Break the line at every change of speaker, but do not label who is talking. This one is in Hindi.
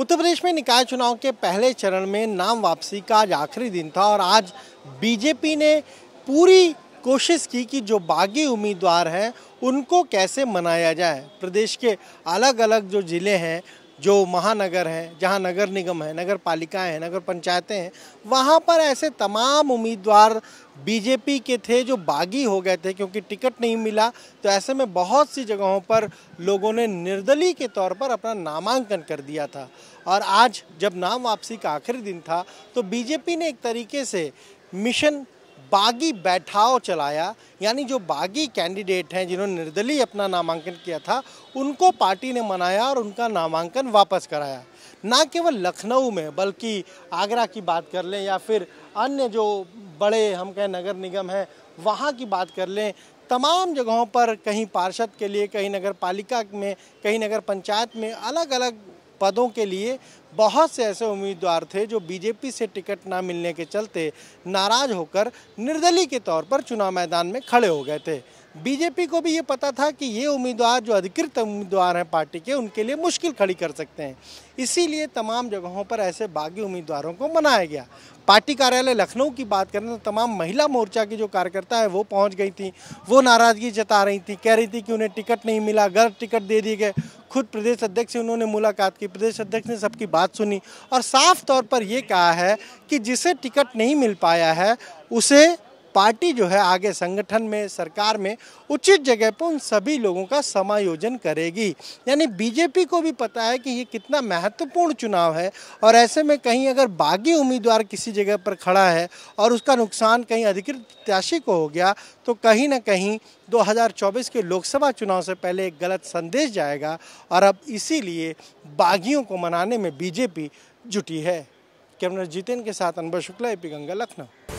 उत्तर प्रदेश में निकाय चुनाव के पहले चरण में नाम वापसी का आज आखिरी दिन था और आज बीजेपी ने पूरी कोशिश की कि जो बागी उम्मीदवार हैं उनको कैसे मनाया जाए प्रदेश के अलग अलग जो ज़िले हैं जो महानगर हैं जहां नगर निगम है नगर पालिकाएँ हैं नगर पंचायतें हैं वहां पर ऐसे तमाम उम्मीदवार बीजेपी के थे जो बागी हो गए थे क्योंकि टिकट नहीं मिला तो ऐसे में बहुत सी जगहों पर लोगों ने निर्दलीय के तौर पर अपना नामांकन कर दिया था और आज जब नाम वापसी का आखिरी दिन था तो बीजेपी ने एक तरीके से मिशन बागी बैठाव चलाया यानी जो बागी कैंडिडेट हैं जिन्होंने निर्दलीय अपना नामांकन किया था उनको पार्टी ने मनाया और उनका नामांकन वापस कराया ना केवल लखनऊ में बल्कि आगरा की बात कर लें या फिर अन्य जो बड़े हम कहें नगर निगम हैं वहाँ की बात कर लें तमाम जगहों पर कहीं पार्षद के लिए कहीं नगर पालिका में कहीं नगर पंचायत में अलग अलग पदों के लिए बहुत से ऐसे उम्मीदवार थे जो बीजेपी से टिकट ना मिलने के चलते नाराज होकर निर्दलीय के तौर पर चुनाव मैदान में खड़े हो गए थे बीजेपी को भी ये पता था कि ये उम्मीदवार जो अधिकृत उम्मीदवार हैं पार्टी के उनके लिए मुश्किल खड़ी कर सकते हैं इसीलिए तमाम जगहों पर ऐसे बागी उम्मीदवारों को मनाया गया पार्टी कार्यालय लखनऊ की बात करें तो तमाम महिला मोर्चा की जो कार्यकर्ता है वो पहुंच गई थी वो नाराज़गी जता रही थी कह रही थी कि उन्हें टिकट नहीं मिला गलत टिकट दे दिए गए खुद प्रदेश अध्यक्ष से उन्होंने मुलाकात की प्रदेश अध्यक्ष ने सबकी बात बात सुनी और साफ तौर पर ये कहा है कि जिसे टिकट नहीं मिल पाया है उसे पार्टी जो है आगे संगठन में सरकार में उचित जगह पर उन सभी लोगों का समायोजन करेगी यानी बीजेपी को भी पता है कि ये कितना महत्वपूर्ण चुनाव है और ऐसे में कहीं अगर बागी उम्मीदवार किसी जगह पर खड़ा है और उसका नुकसान कहीं अधिकृत प्रत्याशी को हो गया तो कहीं ना कहीं 2024 के लोकसभा चुनाव से पहले एक गलत संदेश जाएगा और अब इसीलिए बागियों को मनाने में बीजेपी जुटी है कैमरा जितेंद्र के साथ अनबर शुक्ला एपी गंगा लखनऊ